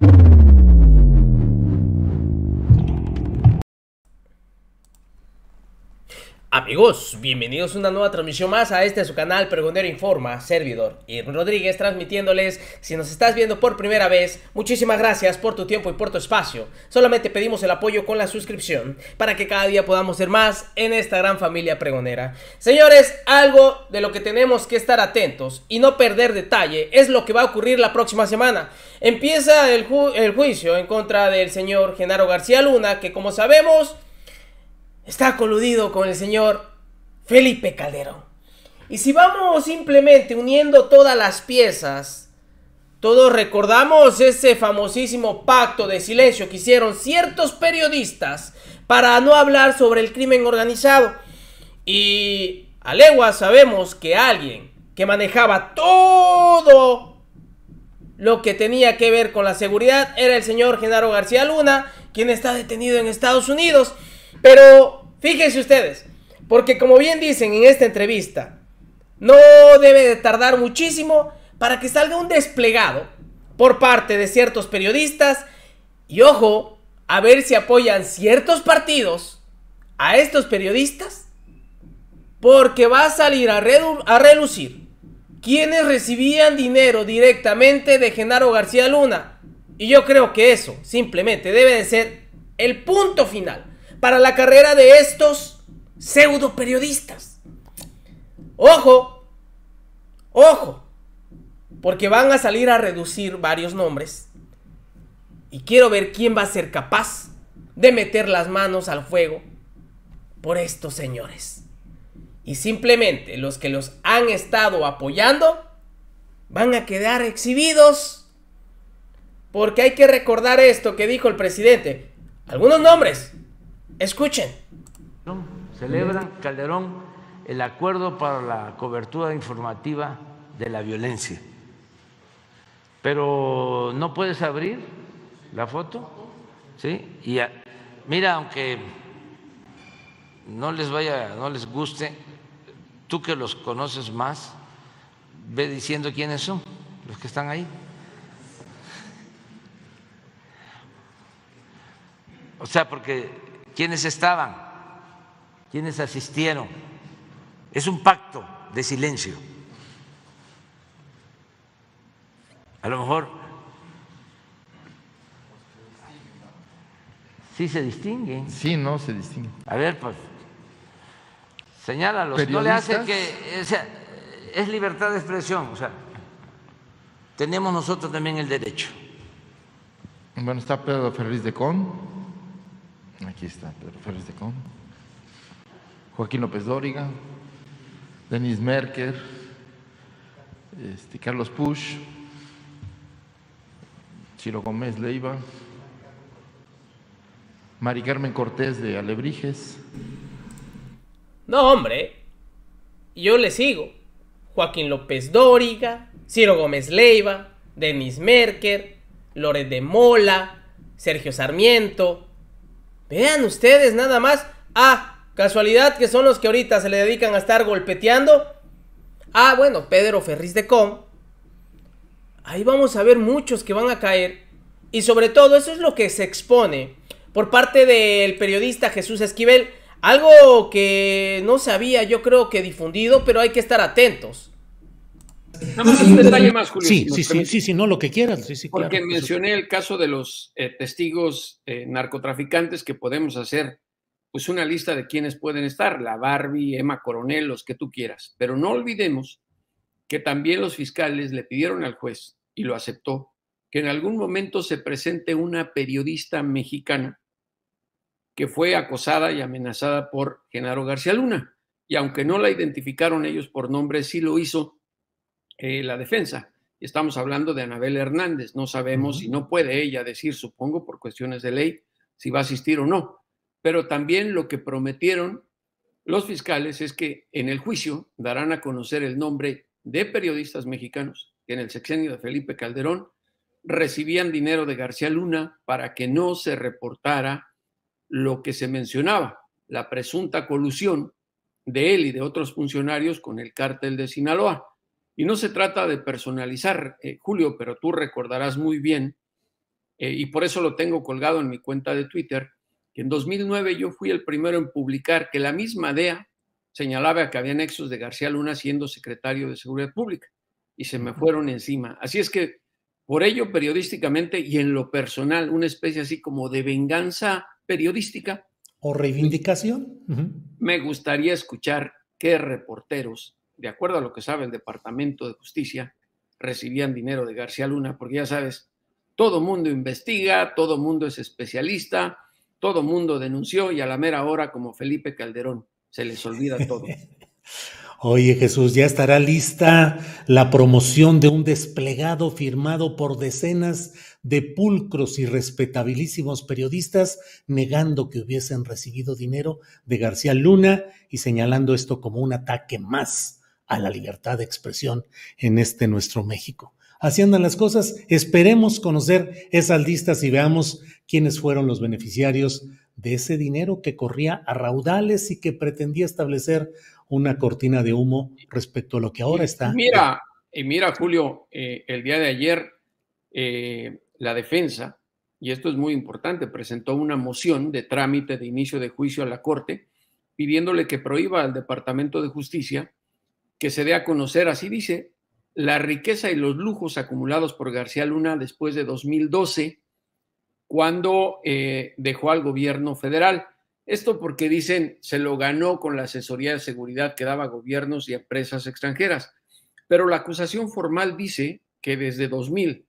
Thank you Amigos, bienvenidos a una nueva transmisión más a este su canal Pregonero Informa, servidor y Rodríguez transmitiéndoles, si nos estás viendo por primera vez, muchísimas gracias por tu tiempo y por tu espacio. Solamente pedimos el apoyo con la suscripción para que cada día podamos ser más en esta gran familia pregonera. Señores, algo de lo que tenemos que estar atentos y no perder detalle es lo que va a ocurrir la próxima semana. Empieza el, el juicio en contra del señor Genaro García Luna, que como sabemos está coludido con el señor Felipe Calderón. Y si vamos simplemente uniendo todas las piezas, todos recordamos ese famosísimo pacto de silencio que hicieron ciertos periodistas para no hablar sobre el crimen organizado. Y a legua sabemos que alguien que manejaba todo lo que tenía que ver con la seguridad era el señor Genaro García Luna, quien está detenido en Estados Unidos. Pero Fíjense ustedes, porque como bien dicen en esta entrevista, no debe de tardar muchísimo para que salga un desplegado por parte de ciertos periodistas y ojo, a ver si apoyan ciertos partidos a estos periodistas, porque va a salir a, relucir quienes recibían dinero directamente de Genaro García Luna. Y yo creo que eso simplemente debe de ser el punto final para la carrera de estos pseudo periodistas. Ojo, ojo, porque van a salir a reducir varios nombres y quiero ver quién va a ser capaz de meter las manos al fuego por estos señores. Y simplemente los que los han estado apoyando van a quedar exhibidos. Porque hay que recordar esto que dijo el presidente. Algunos nombres Escuchen. Celebran Calderón el acuerdo para la cobertura informativa de la violencia. Pero no puedes abrir la foto, ¿sí? Y mira, aunque no les vaya, no les guste, tú que los conoces más, ve diciendo quiénes son los que están ahí. O sea, porque ¿Quiénes estaban? ¿Quiénes asistieron? Es un pacto de silencio. A lo mejor sí se distinguen. Sí, no se distinguen. A ver, pues señálalos. No le hacen que. es libertad de expresión. O sea, tenemos nosotros también el derecho. Bueno, está Pedro Ferriz de Con. Aquí está Pedro Férez de Com. Joaquín López Dóriga, Denis Merker, este, Carlos Push, Ciro Gómez Leiva, Mari Carmen Cortés de Alebrijes. No, hombre, yo le sigo. Joaquín López Dóriga, Ciro Gómez Leiva, Denis Merker, Loret de Mola, Sergio Sarmiento, Vean ustedes nada más. Ah, casualidad que son los que ahorita se le dedican a estar golpeteando. Ah, bueno, Pedro Ferriz de Com. Ahí vamos a ver muchos que van a caer. Y sobre todo, eso es lo que se expone por parte del periodista Jesús Esquivel. Algo que no sabía, yo creo que difundido, pero hay que estar atentos. Nada más un detalle más, Sí, sí, sí, sí, no, lo que quieras. Porque mencioné el caso de los eh, testigos eh, narcotraficantes que podemos hacer pues una lista de quienes pueden estar, la Barbie, Emma Coronel, los que tú quieras. Pero no olvidemos que también los fiscales le pidieron al juez, y lo aceptó, que en algún momento se presente una periodista mexicana que fue acosada y amenazada por Genaro García Luna. Y aunque no la identificaron ellos por nombre, sí lo hizo eh, la defensa. Estamos hablando de Anabel Hernández. No sabemos si no puede ella decir, supongo, por cuestiones de ley, si va a asistir o no. Pero también lo que prometieron los fiscales es que en el juicio darán a conocer el nombre de periodistas mexicanos que en el sexenio de Felipe Calderón recibían dinero de García Luna para que no se reportara lo que se mencionaba, la presunta colusión de él y de otros funcionarios con el cártel de Sinaloa. Y no se trata de personalizar, eh, Julio, pero tú recordarás muy bien, eh, y por eso lo tengo colgado en mi cuenta de Twitter, que en 2009 yo fui el primero en publicar que la misma DEA señalaba que había nexos de García Luna siendo secretario de Seguridad Pública, y se me fueron encima. Así es que por ello, periodísticamente y en lo personal, una especie así como de venganza periodística. O reivindicación. Me gustaría escuchar qué reporteros de acuerdo a lo que sabe el Departamento de Justicia, recibían dinero de García Luna, porque ya sabes, todo mundo investiga, todo mundo es especialista, todo mundo denunció y a la mera hora, como Felipe Calderón, se les olvida todo. Oye Jesús, ya estará lista la promoción de un desplegado firmado por decenas de pulcros y respetabilísimos periodistas negando que hubiesen recibido dinero de García Luna y señalando esto como un ataque más a la libertad de expresión en este nuestro México. Así andan las cosas. Esperemos conocer esas listas y veamos quiénes fueron los beneficiarios de ese dinero que corría a raudales y que pretendía establecer una cortina de humo respecto a lo que ahora está. Mira, y mira, Julio, eh, el día de ayer eh, la defensa, y esto es muy importante, presentó una moción de trámite de inicio de juicio a la Corte pidiéndole que prohíba al Departamento de Justicia que se dé a conocer, así dice, la riqueza y los lujos acumulados por García Luna después de 2012, cuando eh, dejó al gobierno federal. Esto porque dicen, se lo ganó con la asesoría de seguridad que daba a gobiernos y empresas extranjeras. Pero la acusación formal dice que desde 2000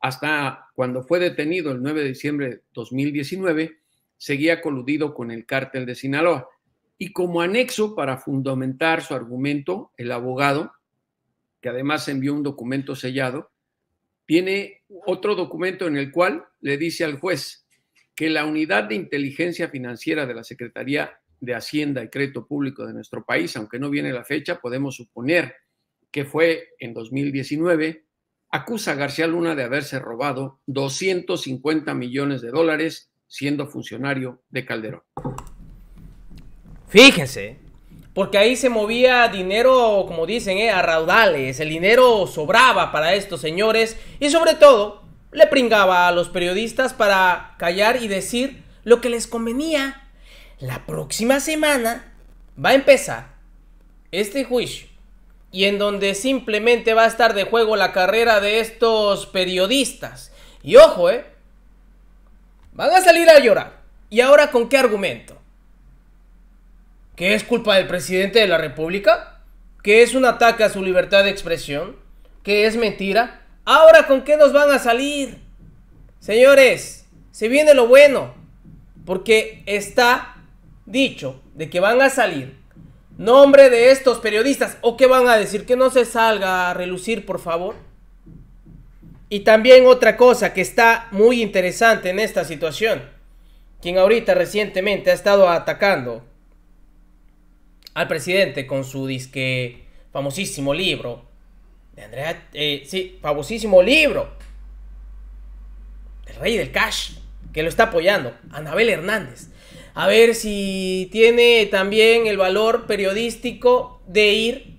hasta cuando fue detenido el 9 de diciembre de 2019, seguía coludido con el cártel de Sinaloa. Y como anexo para fundamentar su argumento, el abogado, que además envió un documento sellado, tiene otro documento en el cual le dice al juez que la unidad de inteligencia financiera de la Secretaría de Hacienda y Crédito Público de nuestro país, aunque no viene la fecha, podemos suponer que fue en 2019, acusa a García Luna de haberse robado 250 millones de dólares siendo funcionario de Calderón. Fíjense. Porque ahí se movía dinero, como dicen, eh, a raudales. El dinero sobraba para estos señores. Y sobre todo, le pringaba a los periodistas para callar y decir lo que les convenía. La próxima semana va a empezar este juicio. Y en donde simplemente va a estar de juego la carrera de estos periodistas. Y ojo, ¿eh? Van a salir a llorar. ¿Y ahora con qué argumento? que es culpa del presidente de la República, que es un ataque a su libertad de expresión, que es mentira. Ahora, ¿con qué nos van a salir? Señores, se viene lo bueno, porque está dicho de que van a salir nombre de estos periodistas o qué van a decir que no se salga a relucir, por favor. Y también otra cosa que está muy interesante en esta situación, quien ahorita recientemente ha estado atacando al presidente con su disque famosísimo libro de Andrea, eh, sí, famosísimo libro El Rey del Cash, que lo está apoyando, Anabel Hernández. A ver si tiene también el valor periodístico de ir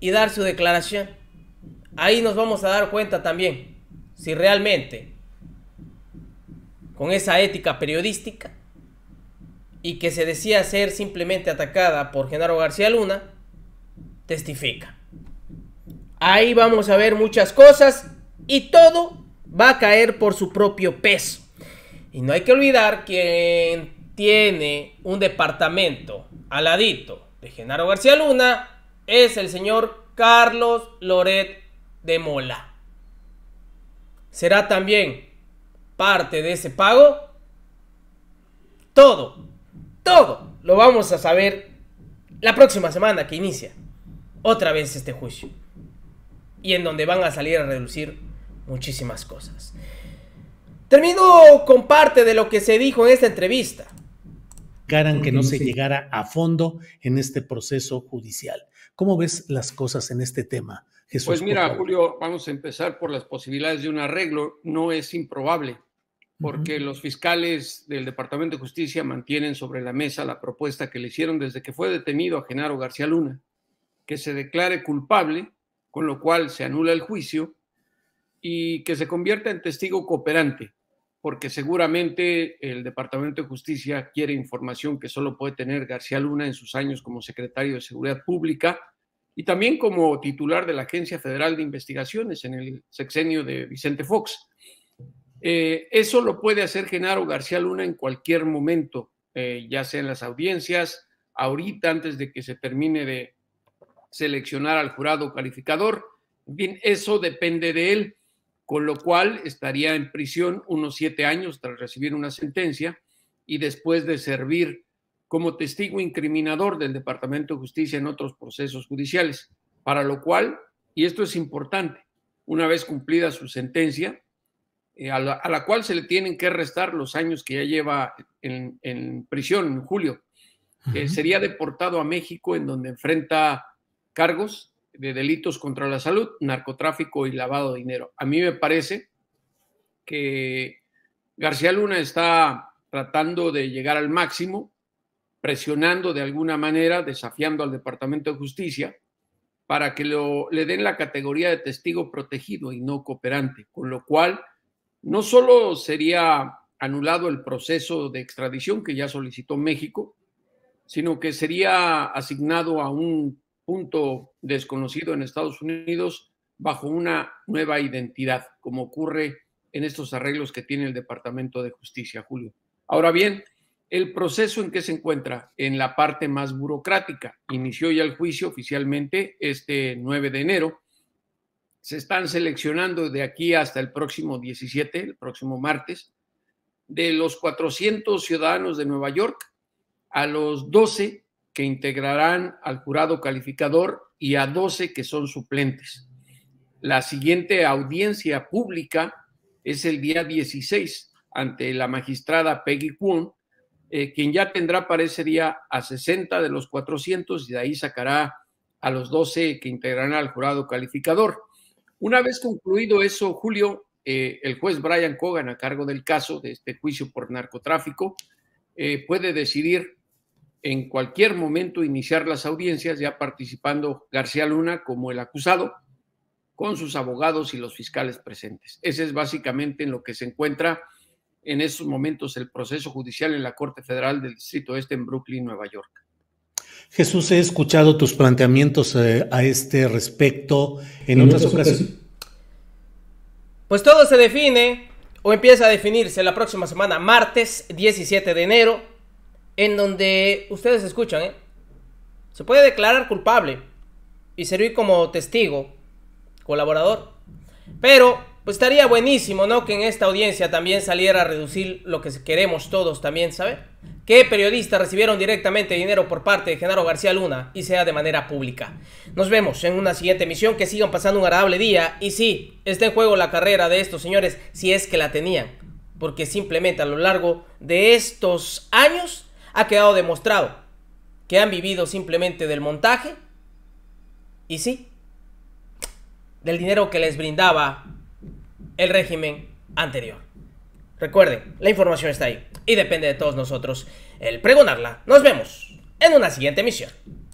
y dar su declaración. Ahí nos vamos a dar cuenta también si realmente con esa ética periodística y que se decía ser simplemente atacada por Genaro García Luna, testifica. Ahí vamos a ver muchas cosas y todo va a caer por su propio peso. Y no hay que olvidar que tiene un departamento aladito de Genaro García Luna es el señor Carlos Loret de Mola. ¿Será también parte de ese pago? Todo todo lo vamos a saber la próxima semana que inicia otra vez este juicio. Y en donde van a salir a reducir muchísimas cosas. Termino con parte de lo que se dijo en esta entrevista. Garan que no se llegara a fondo en este proceso judicial. ¿Cómo ves las cosas en este tema, Jesús? Pues mira, Julio, vamos a empezar por las posibilidades de un arreglo. No es improbable porque los fiscales del Departamento de Justicia mantienen sobre la mesa la propuesta que le hicieron desde que fue detenido a Genaro García Luna, que se declare culpable, con lo cual se anula el juicio, y que se convierta en testigo cooperante, porque seguramente el Departamento de Justicia quiere información que solo puede tener García Luna en sus años como secretario de Seguridad Pública y también como titular de la Agencia Federal de Investigaciones en el sexenio de Vicente Fox. Eh, eso lo puede hacer Genaro García Luna en cualquier momento, eh, ya sea en las audiencias, ahorita antes de que se termine de seleccionar al jurado calificador. Bien, eso depende de él, con lo cual estaría en prisión unos siete años tras recibir una sentencia y después de servir como testigo incriminador del Departamento de Justicia en otros procesos judiciales, para lo cual, y esto es importante, una vez cumplida su sentencia, eh, a, la, cual se le tienen que restar los años que ya lleva en, prisión en julio. Eh, sería deportado a México en donde enfrenta cargos de delitos contra la salud, narcotráfico y lavado de dinero. A mí me parece que García Luna está tratando de llegar al máximo, presionando de alguna manera, desafiando al Departamento de Justicia para que le den la categoría de testigo protegido y no cooperante, con lo cual no solo sería anulado el proceso de extradición que ya solicitó México, sino que sería asignado a un punto desconocido en Estados Unidos bajo una nueva identidad, como ocurre en estos arreglos que tiene el Departamento de Justicia, Julio. Ahora bien, el proceso en que se encuentra en la parte más burocrática. Inició ya el juicio oficialmente este 9 de enero se están seleccionando de aquí hasta el próximo 17, el próximo martes, de los 400 ciudadanos de Nueva York a los 12 que integrarán al jurado calificador y a 12 que son suplentes. La siguiente audiencia pública es el día 16 ante la magistrada Peggy Kuhn, eh, quien ya tendrá para ese día a 60 de los 400 y de ahí sacará a los 12 que integrarán al jurado calificador. Una vez concluido eso, Julio, eh, el juez Brian Cogan, a cargo del caso de este juicio por narcotráfico, eh, puede decidir en cualquier momento iniciar las audiencias, ya participando García Luna como el acusado, con sus abogados y los fiscales presentes. Ese es básicamente en lo que se encuentra en estos momentos el proceso judicial en la Corte Federal del Distrito Este en Brooklyn, Nueva York. Jesús, he escuchado tus planteamientos eh, a este respecto en, otras ocasiones. Pues todo se define o empieza a definirse la próxima semana, martes 17 de enero, en donde ustedes escuchan, ¿eh? Se puede declarar culpable y servir como testigo, colaborador. Pero, pues estaría buenísimo, ¿no? Que en esta audiencia también saliera a reducir lo que queremos todos también, ¿sabe? ¿Qué periodistas recibieron directamente dinero por parte de Genaro García Luna y sea de manera pública? Nos vemos en una siguiente emisión. Que sigan pasando un agradable día. Y sí, está en juego la carrera de estos señores si es que la tenían. Porque simplemente a lo largo de estos años ha quedado demostrado que han vivido simplemente del montaje. Y sí, del dinero que les brindaba el régimen anterior. Recuerden, la información está ahí y depende de todos nosotros el pregonarla. Nos vemos en una siguiente misión.